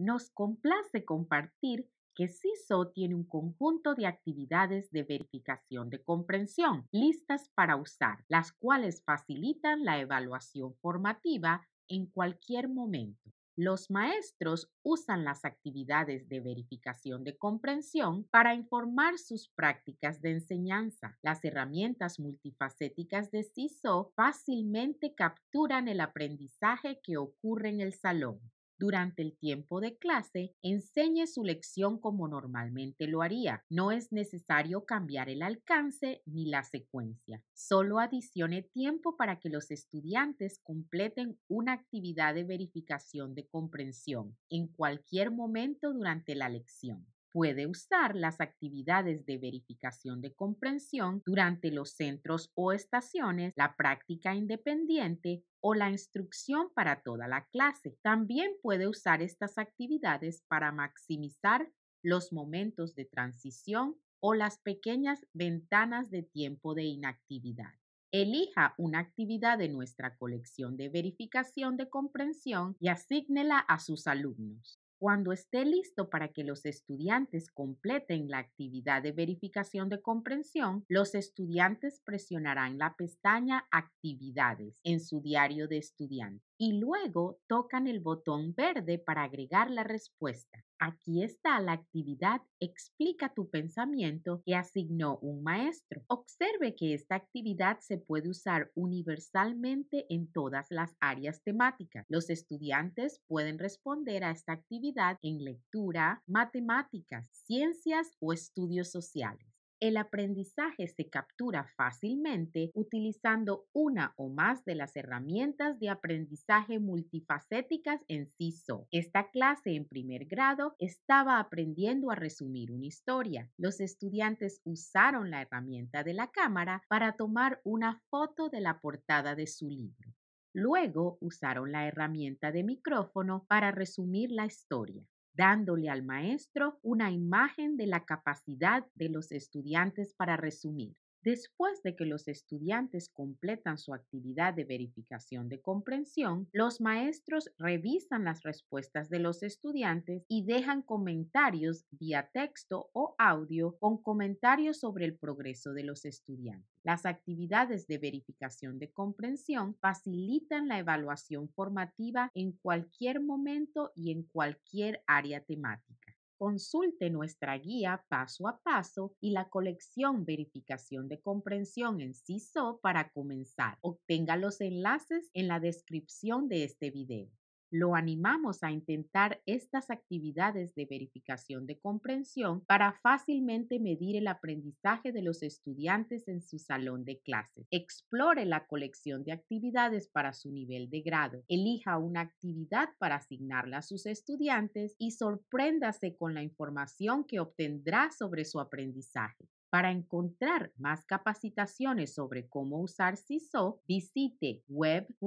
nos complace compartir que CISO tiene un conjunto de actividades de verificación de comprensión listas para usar, las cuales facilitan la evaluación formativa en cualquier momento. Los maestros usan las actividades de verificación de comprensión para informar sus prácticas de enseñanza. Las herramientas multifacéticas de CISO fácilmente capturan el aprendizaje que ocurre en el salón durante el tiempo de clase, enseñe su lección como normalmente lo haría. No es necesario cambiar el alcance ni la secuencia. Solo adicione tiempo para que los estudiantes completen una actividad de verificación de comprensión en cualquier momento durante la lección puede usar las actividades de verificación de comprensión durante los centros o estaciones, la práctica independiente o la instrucción para toda la clase. También puede usar estas actividades para maximizar los momentos de transición o las pequeñas ventanas de tiempo de inactividad. Elija una actividad de nuestra colección de verificación de comprensión y asígnela a sus alumnos cuando esté listo para que los estudiantes completen la actividad de verificación de comprensión, los estudiantes presionarán la pestaña Actividades en su diario de estudiante y luego tocan el botón verde para agregar la respuesta. Aquí está la actividad Explica tu pensamiento que asignó un maestro. Observe que esta actividad se puede usar universalmente en todas las áreas temáticas. Los estudiantes pueden responder a esta actividad en lectura, matemáticas, ciencias o estudios sociales. El aprendizaje se captura fácilmente utilizando una o más de las herramientas de aprendizaje multifacéticas en CISO. Esta clase en primer grado estaba aprendiendo a resumir una historia. Los estudiantes usaron la herramienta de la cámara para tomar una foto de la portada de su libro. Luego usaron la herramienta de micrófono para resumir la historia dándole al maestro una imagen de la capacidad de los estudiantes para resumir. Después de que los estudiantes completan su actividad de verificación de comprensión, los maestros revisan las respuestas de los estudiantes y dejan comentarios vía texto o audio con comentarios sobre el progreso de los estudiantes. Las actividades de verificación de comprensión facilitan la evaluación formativa en cualquier momento y en cualquier área temática. Consulte nuestra guía paso a paso y la colección Verificación de Comprensión en CISO para comenzar. Obtenga los enlaces en la descripción de este video lo animamos a intentar estas actividades de verificación de comprensión para fácilmente medir el aprendizaje de los estudiantes en su salón de clases. Explore la colección de actividades para su nivel de grado. Elija una actividad para asignarla a sus estudiantes y sorpréndase con la información que obtendrá sobre su aprendizaje. Para encontrar más capacitaciones sobre cómo usar CISO, visite web.ciso.me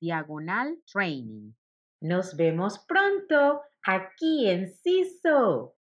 diagonal training. Nos vemos pronto aquí en CISO.